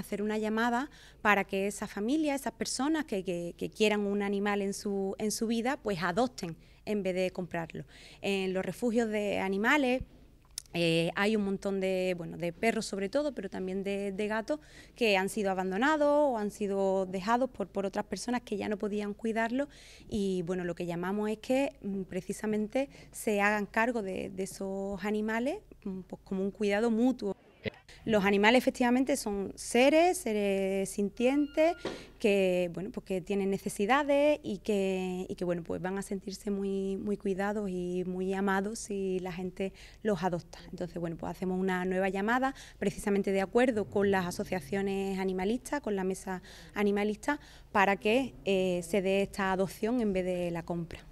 hacer una llamada para que esas familias, esas personas que, quieran un animal en su, en su vida, pues adopten en vez de comprarlo. En los refugios de animales eh, hay un montón de, bueno, de perros sobre todo, pero también de, gatos que han sido abandonados o han sido dejados por, por, otras personas que ya no podían cuidarlo. y bueno, lo que llamamos es que mm, precisamente se hagan cargo de, de esos animales mm, pues, como un cuidado mutuo. Los animales efectivamente son seres, seres sintientes, que bueno, pues tienen necesidades y que, bueno, pues van a sentirse muy, muy cuidados y muy amados si la gente los adopta. Entonces, bueno, pues hacemos una nueva llamada, precisamente de acuerdo con las asociaciones animalistas, con la mesa animalista, para que eh, se dé esta adopción en vez de la compra.